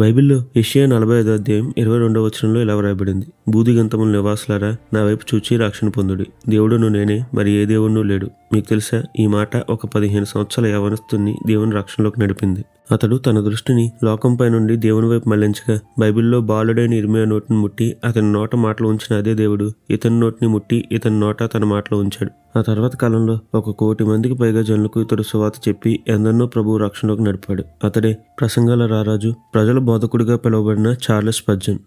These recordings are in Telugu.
బైబిల్లో ఇషియా నలభై ఐదో అధ్యాయం ఇరవై రెండవ వచనంలో ఇలా వ్రాయబడింది బూదిగంతముల నివాసులారా నా వైపు చూచి రక్షణ పొందుడి దేవుడును నేనే మరి ఏ దేవుడు లేడు మీకు తెలుసా ఈ మాట ఒక పదిహేను సంవత్సరాల యవనస్తుని దేవుని రక్షణలోకి నడిపింది అతడు తన దృష్టిని లోకంపై నుండి దేవుని వైపు మళ్లించగా బైబిల్లో బాలుడైన ఇర్మియా నోటిని ముట్టి అతని నోట మాటలు ఉంచిన అదే దేవుడు ఇతని నోటిని ముట్టి ఇతని నోట తన మాటలు ఉంచాడు ఆ తర్వాత కాలంలో ఒక కోటి మందికి పైగా జనులకు ఇతడు సువాత చెప్పి ఎందరినో ప్రభువు రక్షణలోకి నడిపాడు అతడే ప్రసంగాల రారాజు ప్రజల బోధకుడిగా పిలువబడిన చార్లెస్ పజ్జన్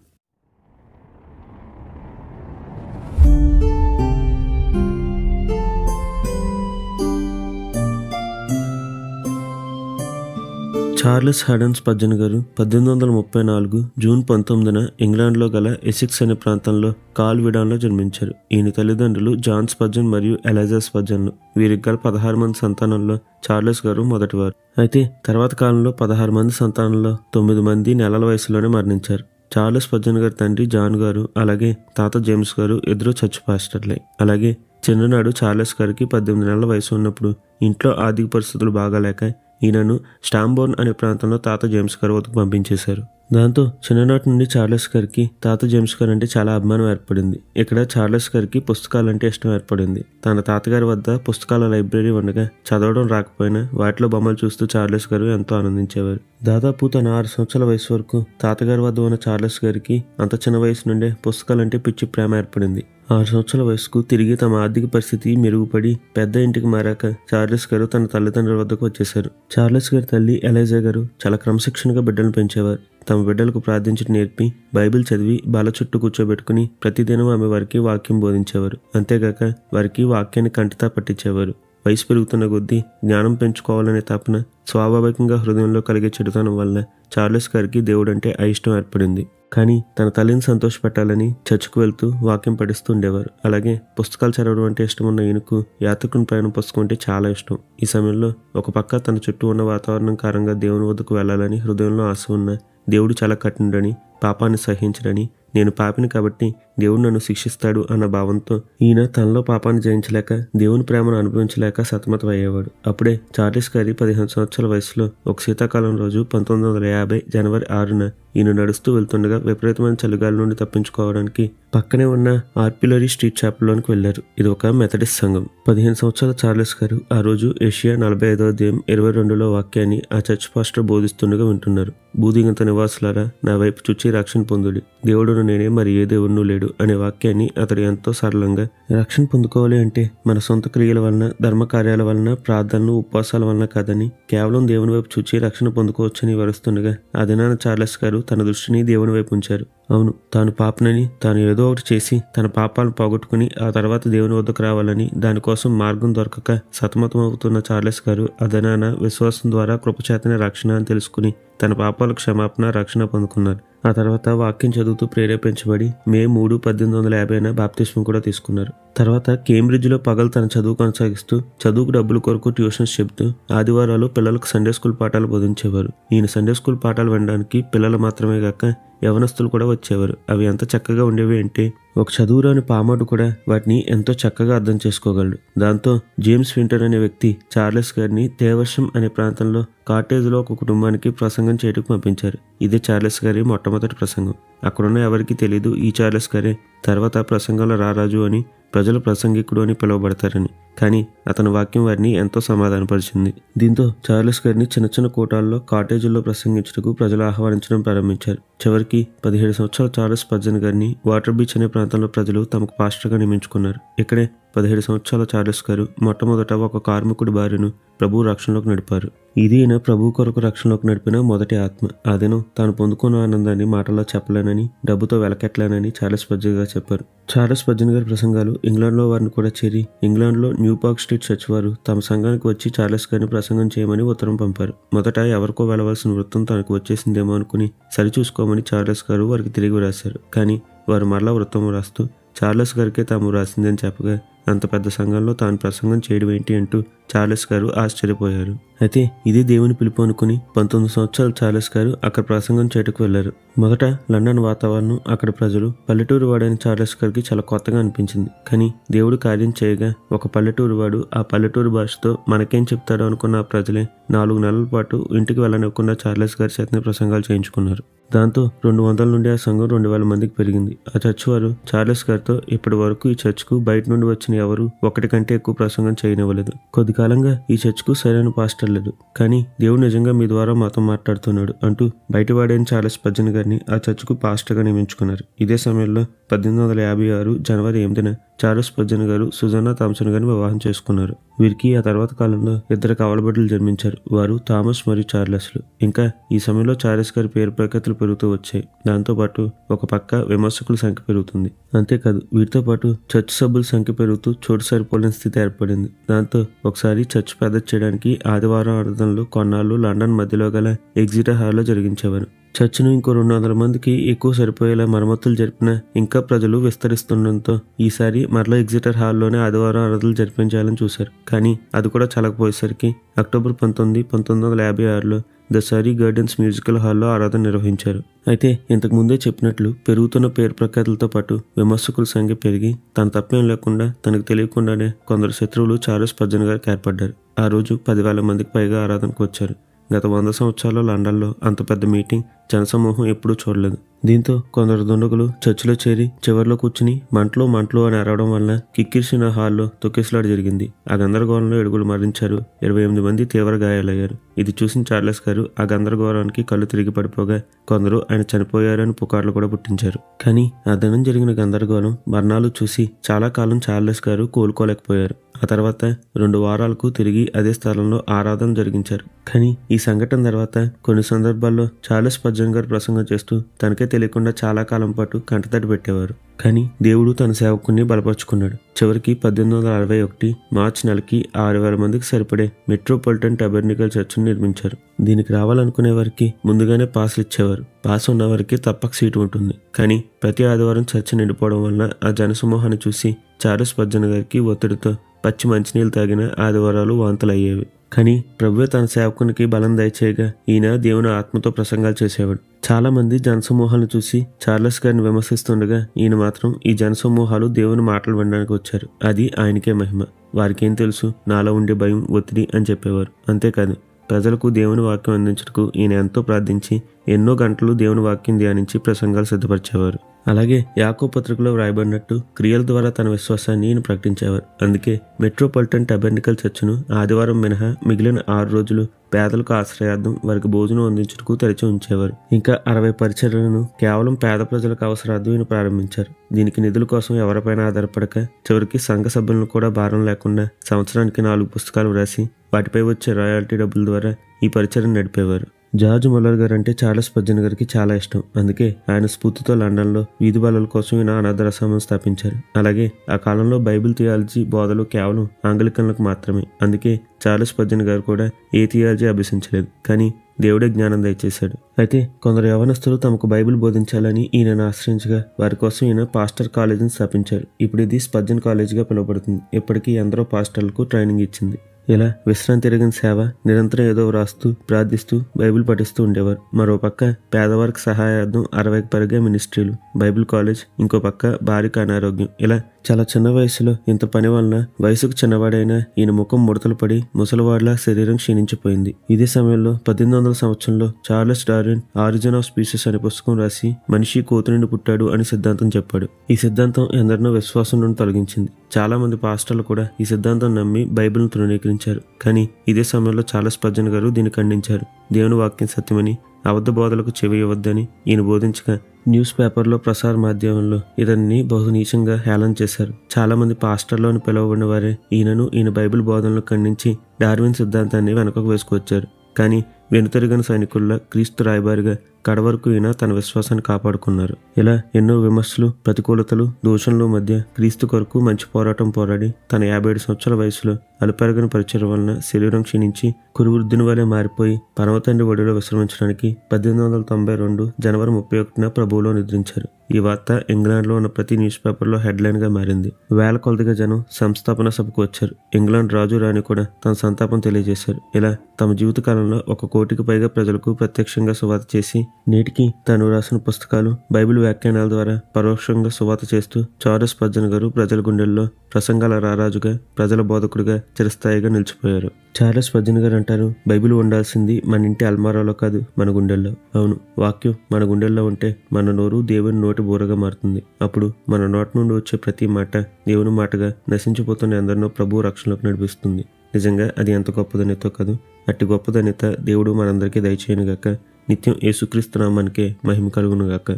చార్లెస్ హ్యాడన్స్ పద్దెన్ గారు పద్దెనిమిది వందల ముప్పై నాలుగు జూన్ పంతొమ్మిదిన ఇంగ్లాండ్లో గల ఎసిక్స్ అనే ప్రాంతంలో కాల్విడాన్లో జన్మించారు ఈయన తల్లిదండ్రులు జాన్ స్పర్జన్ మరియు ఎలైజాస్ స్పర్జన్లు వీరికి గల పదహారు మంది సంతానంలో చార్లెస్ గారు మొదటివారు అయితే తర్వాత కాలంలో పదహారు మంది సంతానంలో తొమ్మిది మంది నెలల వయసులోనే మరణించారు చార్లెస్ పర్జన్ గారి తండ్రి జాన్ గారు అలాగే తాత జేమ్స్ గారు ఇద్దరు చర్చ్ పాస్టర్లే అలాగే చిన్ననాడు చార్లెస్ గారికి పద్దెనిమిది నెలల వయసు ఉన్నప్పుడు ఇంట్లో ఆర్థిక పరిస్థితులు బాగాలేక ఈయనను స్టాంబోర్న్ అనే ప్రాంతంలో తాత జేమ్స్ గారు వద్దకు పంపించేశారు దాంతో చిన్ననాటి నుండి చార్లెస్ గారికి తాత జేమ్స్ గారు అంటే చాలా అభిమానం ఏర్పడింది ఇక్కడ చార్లెస్ గారికి పుస్తకాలంటే ఇష్టం ఏర్పడింది తన తాతగారి వద్ద పుస్తకాల లైబ్రరీ ఉండగా చదవడం రాకపోయినా వాటిలో బొమ్మలు చూస్తూ చార్లెస్ గారు ఎంతో ఆనందించేవారు దాదాపు తన ఆరు సంవత్సరాల వయసు వరకు తాతగారి వద్ద ఉన్న చార్లెస్ గారికి అంత చిన్న వయసు నుండే పుస్తకాలంటే పిచ్చి ప్రేమ ఏర్పడింది ఆరు సంవత్సరాల వయసుకు తిరిగి తమ ఆర్థిక పరిస్థితి మెరుగుపడి పెద్ద ఇంటికి మారాక చార్లెస్ గారు తన తల్లిదండ్రుల వద్దకు వచ్చేశారు చార్లెస్ గారి తల్లి ఎలైజా గారు చాలా క్రమశిక్షణగా బిడ్డలను పెంచేవారు తమ బిడ్డలకు ప్రార్థించి నేర్పి బైబిల్ చదివి బాల చుట్టూ కూర్చోబెట్టుకుని ప్రతిదినం ఆమె వారికి వాక్యం బోధించేవారు అంతేగాక వారికి వాక్యాన్ని కంటితా పట్టించేవారు వయసు పెరుగుతున్న కొద్దీ జ్ఞానం పెంచుకోవాలనే తపన స్వాభావికంగా హృదయంలో కలిగే చెడుతనం వల్ల చార్లెస్ గారికి దేవుడంటే అయిష్టం ఏర్పడింది కానీ తన తల్లిని సంతోషపెట్టాలని చర్చికి వెళ్తూ వాక్యం పఠిస్తూ ఉండేవారు అలాగే పుస్తకాలు చదవడం అంటే ఇష్టమున్న ఈయనకు యాత్రికుని ప్రయాణం పుస్తకం అంటే చాలా ఇష్టం ఈ సమయంలో ఒక పక్క తన చుట్టూ ఉన్న వాతావరణం కారణంగా దేవుని వద్దకు వెళ్ళాలని హృదయంలో ఆశ ఉన్న దేవుడు చాలా కఠినుడని పాపాన్ని సహించడని నేను పాపిని కాబట్టి దేవుడు నన్ను శిక్షిస్తాడు అన్న భావంతో ఈయన తనలో పాపాన్ని జయించలేక దేవుని ప్రేమను అనుభవించలేక సతమతం అయ్యేవాడు అప్పుడే చార్లిస్ గారి పదిహేను సంవత్సరాల వయసులో ఒక శీతాకాలం రోజు పంతొమ్మిది వందల యాభై జనవరి ఆరున ఈయన నడుస్తూ వెళ్తుండగా విపరీతమైన చలిగాలి నుండి తప్పించుకోవడానికి పక్కనే ఉన్న ఆర్పిలరీ స్ట్రీట్ చాప్లోనికి వెళ్లారు ఇది ఒక మెథడిస్ట్ సంఘం పదిహేను సంవత్సరాల చార్లెస్ గారు ఆ రోజు ఏషియా నలభై ఐదవ దేయం ఇరవై రెండులో వాక్యాన్ని ఆ చర్చ్ పాస్టర్ బోధిస్తుండగా వింటున్నారు బూదిగంత నివాసులారా నా వైపు చుచ్చి రక్షణ పొందుడి దేవుడును నేనే మరి ఏ దేవుడు లేడు అనే వాక్యాన్ని అతడు ఎంతో సరళంగా రక్షణ పొందుకోవాలి అంటే మన సొంత క్రియల వలన ధర్మ కార్యాల వలన ప్రార్థనలు ఉపవాసాల వలన కాదని కేవలం దేవుని వైపు చూచి రక్షణ పొందుకోవచ్చని వరుస్తుండగా ఆ దినాన చార్లెస్ గారు తన దృష్టిని దేవుని వైపు ఉంచారు అవును తాను పాపనని తాను ఏదో ఒకటి చేసి తన పాపాలను పోగొట్టుకుని ఆ తర్వాత దేవుని వద్దకు రావాలని దానికోసం మార్గం దొరకక సతమతమవుతున్న చార్లెస్ గారు అదనాన విశ్వాసం ద్వారా కృపచేతనే రక్షణ అని తెలుసుకుని తన పాపాల క్షమాపణ రక్షణ పొందుకున్నారు ఆ తర్వాత వాక్యం చదువుతూ ప్రేరేపించబడి మే మూడు పద్దెనిమిది వందల యాభైన బాప్తిష్మం కూడా తీసుకున్నారు తర్వాత కేంబ్రిడ్జ్లో పగలు తన చదువు కొనసాగిస్తూ చదువుకు డబ్బుల కొరకు ట్యూషన్స్ చెబుతూ ఆదివారాలు పిల్లలకు సండే స్కూల్ పాఠాలు బోధించేవారు ఈయన సండే స్కూల్ పాఠాలు వినడానికి పిల్లలు మాత్రమే కాక యవనస్తులు కూడా వచ్చేవారు అవి ఎంత చక్కగా ఉండేవి అంటే ఒక చదువురాని పామోడు కూడా వాటిని ఎంతో చక్కగా అర్థం చేసుకోగలడు దాంతో జేమ్స్ వింటర్ అనే వ్యక్తి చార్లెస్ గారిని దేవర్షం అనే ప్రాంతంలో కాటేజ్లో ఒక కుటుంబానికి ప్రసంగం చేయడానికి పంపించారు ఇదే చార్లెస్ గారి మొట్టమొదటి ప్రసంగం అక్కడున్న ఎవరికీ తెలియదు ఈ చార్లెస్ గారే తర్వాత ప్రసంగంలో రారాజు అని ప్రజల ప్రసంగికుడు అని పిలువబడతారని కానీ అతని వాక్యం వారిని ఎంతో సమాధానపరిచింది దీంతో చార్లెస్ గారిని చిన్న చిన్న కోటాల్లో కాటేజీల్లో ప్రసంగించుటకు ప్రజలు ఆహ్వానించడం ప్రారంభించారు చివరికి పదిహేడు సంవత్సరాల చార్లెస్ పర్జన్ గారిని వాటర్ బీచ్ అనే ప్రాంతం ప్రాంతంలో ప్రజలు తమకు పాస్టర్గా నియమించుకున్నారు ఇక్కడే పదిహేడు సంవత్సరాల చార్లెస్ గారు మొట్టమొదట ఒక కార్మికుడి భార్యను ప్రభు రక్షణలోకి నడిపారు ఇది ఈయన ప్రభు కొరకు రక్షణలోకి నడిపిన మొదటి ఆత్మ అదేను తాను పొందుకున్న ఆనందాన్ని మాటల్లో చెప్పలేనని డబ్బుతో వెలకెట్టలేనని చార్లెస్ పజ్జన్ గారు చెప్పారు చార్లెస్ పజ్జన్ గారి ప్రసంగాలు ఇంగ్లాండ్లో వారిని కూడా చేరి ఇంగ్లాండ్లో న్యూ పార్క్ స్ట్రీట్ చర్చ్ వారు తమ సంఘానికి వచ్చి చార్లెస్ గారిని ప్రసంగం చేయమని ఉత్తరం పంపారు మొదట ఎవరికో వెళ్ళవలసిన వృత్తం తనకు వచ్చేసిందేమో అనుకుని సరిచూసుకోమని చార్లెస్ గారు వారికి తిరిగి రాశారు కానీ వారు మరలా వృత్తం రాస్తూ చార్లెస్ గారికే తాము రాసిందని చెప్పగా అంత పెద్ద సంఘంలో తాను ప్రసంగం చేయడం ఏంటి అంటూ చార్లెస్ గారు ఆశ్చర్యపోయారు అయితే ఇది దేవుని పిలుపు అనుకుని పంతొమ్మిది సంవత్సరాలు చార్లెస్ గారు అక్కడ ప్రసంగం చేయటకు వెళ్లారు మొదట లండన్ వాతావరణం అక్కడ ప్రజలు పల్లెటూరు వాడైన చార్లెస్ గారికి చాలా కొత్తగా అనిపించింది కానీ దేవుడు కార్యం చేయగా ఒక పల్లెటూరు వాడు ఆ పల్లెటూరు భాషతో మనకేం చెప్తాడో అనుకున్న ప్రజలే నాలుగు నెలల పాటు ఇంటికి వెళ్ళనివ్వకుండా చార్లెస్ గారి చేతనే ప్రసంగాలు చేయించుకున్నారు దాంతో రెండు వందల నుండి ఆ సంఘం రెండు వేల మందికి పెరిగింది ఆ చర్చ్ వారు చార్లెస్ గారితో ఇప్పటి వరకు ఈ చర్చ్కు బయట నుండి వచ్చిన ఎవరు ఒకటి కంటే ఎక్కువ ప్రసంగం చేయనివ్వలేదు కొద్ది కాలంగా ఈ చర్చ్కు సరైన పాస్టర్ లేదు కానీ దేవుడు నిజంగా మీ ద్వారా మాతో మాట్లాడుతున్నాడు అంటూ బయటవాడైన చార్లెస్ పద్దెన్ గారిని ఆ చర్చ్కు పాస్టర్గా నియమించుకున్నారు ఇదే సమయంలో పద్దెనిమిది వందల యాభై ఆరు జనవరి ఎనిమిదిన చార్లెస్ పర్జన్ గారు సుజనా థామ్సన్ గారిని వివాహం చేసుకున్నారు వీరికి ఆ తర్వాత కాలంలో ఇద్దరు కవలబిడ్డలు జన్మించారు వారు థామస్ మరియు చార్లెస్లు ఇంకా ఈ సమయంలో చార్లెస్ గారి పేరు ప్రఖ్యాతులు పెరుగుతూ వచ్చాయి దాంతోపాటు ఒక పక్క విమర్శకుల సంఖ్య పెరుగుతుంది అంతేకాదు వీరితో పాటు చర్చ్ సభ్యుల సంఖ్య పెరుగుతూ చోటు సరిపోలేని స్థితి ఏర్పడింది దాంతో ఒకసారి చర్చ్ పెద్ద చేయడానికి ఆదివారం అర్థంలో కొన్నాళ్ళు లండన్ మధ్యలో గల ఎగ్జిట్ హాల్లో జరిగించేవారు చర్చను ఇంకో రెండు వందల మందికి ఎక్కువ సరిపోయేలా మరమ్మతులు జరిపిన ఇంకా ప్రజలు విస్తరిస్తుండటంతో ఈసారి మరలా ఎగ్జిటర్ హాల్లోనే ఆదివారం అరదలు జరిపించాలని చూశారు కానీ అది కూడా చలకపోయేసరికి అక్టోబర్ పంతొమ్మిది పంతొమ్మిది వందల యాభై ఆరులో ద గార్డెన్స్ మ్యూజికల్ హాల్లో ఆరాధన నిర్వహించారు అయితే ఇంతకు ముందే చెప్పినట్లు పెరుగుతున్న పేరు ప్రఖ్యాతులతో పాటు విమర్శకుల సంఖ్య పెరిగి తన తప్పేం లేకుండా తనకు తెలియకుండానే కొందరు శత్రువులు చారోస్ పర్జన్ గారికి ఏర్పడ్డారు ఆ రోజు పదివేల మందికి పైగా ఆరాధనకు వచ్చారు గత వంద సంవత్సరాలు లండన్లో అంత పెద్ద మీటింగ్ జనసమూహం ఎప్పుడూ చూడలేదు దీంతో కొందరు దుండగులు చర్చిలో చేరి చివరిలో కూర్చుని మంటలు మంటలు అని అరవడం వల్ల కిక్కిరిసిన హాల్లో తొక్కిసలాట జరిగింది ఆ గందరగోళంలో ఏడుగులు మరణించారు ఇరవై ఎనిమిది మంది తీవ్ర గాయాలయ్యారు ఇది చూసిన చార్లెస్ గారు ఆ గందరగోళానికి కళ్ళు తిరిగి పడిపోగా కొందరు ఆయన చనిపోయారని పుకార్లు కూడా పుట్టించారు కానీ ఆ దినం జరిగిన గందరగోళం మరణాలు చూసి చాలా కాలం చార్లెస్ గారు కోలుకోలేకపోయారు ఆ తర్వాత రెండు వారాలకు తిరిగి అదే స్థలంలో ఆరాధన జరిగించారు కానీ ఈ సంఘటన తర్వాత కొన్ని సందర్భాల్లో చాలా పజ్జన్ గారు ప్రసంగం చేస్తూ తనకే తెలియకుండా చాలా కాలం పాటు కంటతడి పెట్టేవారు కానీ దేవుడు తన సేవకుని బలపరుచుకున్నాడు చివరికి పద్దెనిమిది వందల అరవై ఒకటి మార్చి నెలకి ఆరు వేల మందికి సరిపడే మెట్రోపాలిటన్ టబర్నికల్ చర్చ్ను నిర్మించారు దీనికి రావాలనుకునే వారికి ముందుగానే పాసులు ఇచ్చేవారు పాస్ ఉన్న వారికి తప్పక సీటు ఉంటుంది కానీ ప్రతి ఆదివారం చర్చ నిండిపోవడం వల్ల ఆ జనసమూహాన్ని చూసి చారుస్ పజ్జన గారికి ఒత్తిడితో పచ్చి మంచినీళ్ళు తాగిన ఆదివారాలు వాంతులయ్యేవి కానీ ప్రభువే తన సేవకునికి బలం దయచేయగా ఈయన దేవుని ఆత్మతో ప్రసంగాలు చేసేవాడు చాలామంది జనసమూహాలను చూసి చార్లెస్ గారిని విమర్శిస్తుండగా ఈయన మాత్రం ఈ జనసమూహాలు దేవుని మాటలు వినడానికి వచ్చారు అది ఆయనకే మహిమ వారికేం తెలుసు నాలో ఉండే భయం ఒత్తిడి అని చెప్పేవారు అంతేకాదు ప్రజలకు దేవుని వాక్యం అందించటకు ఈయన ఎంతో ప్రార్థించి ఎన్నో గంటలు దేవుని వాక్యం ధ్యానించి ప్రసంగాలు సిద్ధపరిచేవారు అలాగే యాకో పత్రికలో వ్రాయబడినట్టు క్రియల ద్వారా తన విశ్వాసాన్ని నేను ప్రకటించేవారు అందుకే మెట్రోపాలిటన్ టబెర్నికల్ చర్చను ఆదివారం మినహా మిగిలిన ఆరు రోజులు పేదలకు ఆశ్రయార్థం వారికి భోజనం అందించుటకు తెరిచి ఉంచేవారు ఇంకా అరవై పరిచర్లను కేవలం పేద ప్రజలకు అవసరార్థం ఈయన ప్రారంభించారు దీనికి నిధుల కోసం ఎవరిపైన ఆధారపడక చివరికి సంఘ సభ్యులను కూడా భారం లేకుండా సంవత్సరానికి నాలుగు పుస్తకాలు వ్రాసి వాటిపై వచ్చే రాయల్టీ డబ్బుల ద్వారా ఈ పరిచయం నడిపేవారు జార్జ్ ముల్లర్ గారు అంటే చార్లెస్ పర్జన్ గారికి చాలా ఇష్టం అందుకే ఆయన స్ఫూర్తితో లండన్లో వీధి బాలల కోసం ఈయన అనాథరాశ్రమం స్థాపించారు అలాగే ఆ కాలంలో బైబిల్ థియాలజీ బోధలు కేవలం ఆంగ్లికన్లకు మాత్రమే అందుకే చార్లెస్ పర్జన్ గారు కూడా ఏ థియాలజీ అభ్యసించలేదు కానీ దేవుడే జ్ఞానం దయచేశాడు అయితే కొందరు యవనస్తులు తమకు బైబిల్ బోధించాలని ఈయనను ఆశ్రయించగా వారి కోసం ఈయన పాస్టర్ కాలేజీని స్థాపించారు ఇప్పుడు ఇది స్పర్జన్ కాలేజీగా పిలువబడుతుంది ఇప్పటికీ ఎందరో పాస్టర్లకు ట్రైనింగ్ ఇచ్చింది ఇలా విశ్రాంతి ఎరగిన సేవ నిరంతరం ఏదో వ్రాస్తూ ప్రార్థిస్తూ బైబిల్ పఠిస్తూ ఉండేవారు మరో పక్క పేదవారికి సహాయార్థం అరవై పరిగా మినిస్ట్రీలు బైబిల్ కాలేజ్ ఇంకో పక్క భారీ అనారోగ్యం ఇలా చాలా చిన్న వయసులో ఇంత పని వలన వయసుకు చిన్నవాడైన ఈయన ముఖం ముడతలు పడి ముసలివాడిలా శరీరం క్షీణించిపోయింది ఇదే సమయంలో పద్దెనిమిది వందల సంవత్సరంలో Charles Darwin Origin of Species అనే పుస్తకం రాసి మనిషి కోతునిండి పుట్టాడు అని సిద్ధాంతం చెప్పాడు ఈ సిద్ధాంతం ఎందరినో విశ్వాసం నుండి తొలగించింది చాలా మంది పాస్టర్లు కూడా ఈ సిద్ధాంతం నమ్మి బైబిల్ను తృణీకరించారు కానీ ఇదే సమయంలో చార్లెస్ పర్జన్ గారు దీన్ని ఖండించారు దేవుని వాక్యం సత్యమని అబద్ధ బోధలకు చెవి ఇవ్వద్దని ఈయన బోధించగా న్యూస్ పేపర్లో ప్రసార మాధ్యమంలో ఇతన్ని బహునీచంగా హేళన చేశారు చాలామంది పాస్టర్లోని పిలువబడిన వారే ఈయనను ఈయన బైబిల్ బోధనలు ఖండించి డార్విన్ సిద్ధాంతాన్ని వెనకకు వేసుకొచ్చారు కానీ వెనుతరుగని సైనికుల్లో క్రీస్తు రాయబారిగా కడవరకు ఈయన తన విశ్వాసాన్ని కాపాడుకున్నారు ఇలా ఎన్నో విమర్శలు ప్రతికూలతలు దూషణలు మధ్య క్రీస్తు కొరకు మంచి పోరాటం పోరాడి తన యాభై ఏడు సంవత్సరాల వయసులో అలుపెరగని పరిచయం వలన శరీరం క్షీణించి కురువృద్ధుని వలె మారిపోయి పరమతండ్రి ఒడిలో విశ్రమించడానికి పద్దెనిమిది వందల తొంభై రెండు జనవరి ముప్పై ఒకటిన ప్రభువులో నిద్రించారు ఈ వార్త ఇంగ్లాండ్లో ఉన్న ప్రతి న్యూస్ పేపర్లో హెడ్లైన్గా మారింది వేల కొలదిగా జనం సంస్థాపన సభకు వచ్చారు ఇంగ్లాండ్ రాజు రాణి కూడా తన సంతాపం తెలియజేశారు ఇలా తమ జీవితకాలంలో ఒక కోటికి పైగా ప్రజలకు ప్రత్యక్షంగా సువాత చేసి నేటికి తను రాసిన పుస్తకాలు బైబిల్ వ్యాఖ్యానాల ద్వారా పరోక్షంగా సువాత చేస్తూ చారు స్పర్జన్ గారు ప్రజల గుండెల్లో ప్రసంగాల రారాజుగా ప్రజల బోధకుడిగా చిరస్థాయిగా నిలిచిపోయారు చార్లెస్ పద్జన్ గారు అంటారు బైబిల్ ఉండాల్సింది మన ఇంటి అల్మారాలో కాదు మన గుండెల్లో అవును వాక్యం మన గుండెల్లో ఉంటే మన నోరు దేవుని నోటి బూరగా మారుతుంది అప్పుడు మన నోటి నుండి వచ్చే ప్రతి మాట దేవుని మాటగా నశించిపోతున్న ఎందరినో ప్రభు రక్షణలోకి నడిపిస్తుంది నిజంగా అది ఎంత గొప్పదనితో కాదు అట్టి గొప్పదనిత దేవుడు మనందరికీ దయచేయనుగాక నిత్యం యేసుక్రీస్తు నామానికే మహిమ కలుగునుగాక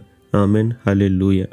ఆమెన్ హలే లూయా